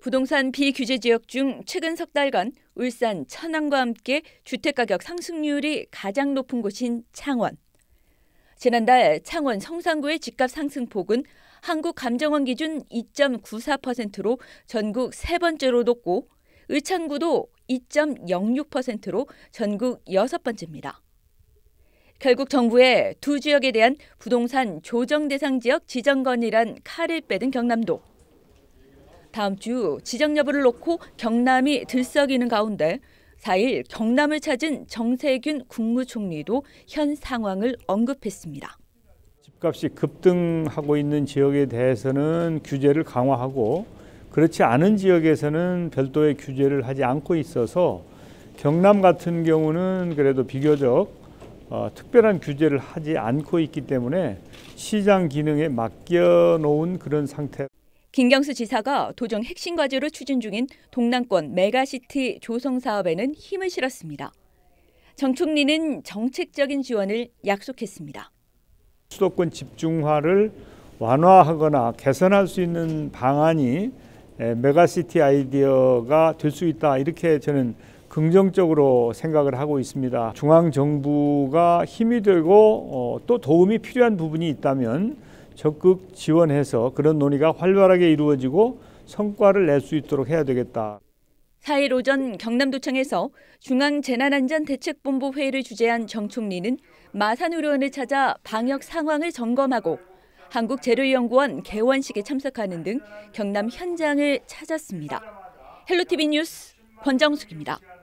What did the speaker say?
부동산 비규제 지역 중 최근 석 달간 울산, 천안과 함께 주택가격 상승률이 가장 높은 곳인 창원. 지난달 창원 성산구의 집값 상승폭은 한국감정원 기준 2.94%로 전국 세 번째로 높고 의창구도 2.06%로 전국 여섯 번째입니다. 결국 정부의 두 지역에 대한 부동산 조정 대상 지역 지정건이란 칼을 빼든 경남도 다음 주 지정 여부를 놓고 경남이 들썩이는 가운데 4일 경남을 찾은 정세균 국무총리도 현 상황을 언급했습니다. 집값이 급등하고 있는 지역에 대해서는 규제를 강화하고 그렇지 않은 지역에서는 별도의 규제를 하지 않고 있어서 경남 같은 경우는 그래도 비교적 어, 특별한 규제를 하지 않고 있기 때문에 시장 기능에 맡겨놓은 그런 상태. 김경수 지사가 도정 핵심 과제로 추진 중인 동남권 메가시티 조성 사업에는 힘을 실었습니다. 정 총리는 정책적인 지원을 약속했습니다. 수도권 집중화를 완화하거나 개선할 수 있는 방안이 메가시티 아이디어가 될 수 있다 이렇게 저는 긍정적으로 생각을 하고 있습니다. 중앙 정부가 힘이 되고 어, 또 도움이 필요한 부분이 있다면 적극 지원해서 그런 논의가 활발하게 이루어지고 성과를 낼 수 있도록 해야 되겠다. 4일 오전 경남도청에서 중앙재난안전대책본부 회의를 주재한 정 총리는 마산의료원을 찾아 방역 상황을 점검하고 한국재료연구원 개원식에 참석하는 등 경남 현장을 찾았습니다. 헬로티비 뉴스 권정숙입니다.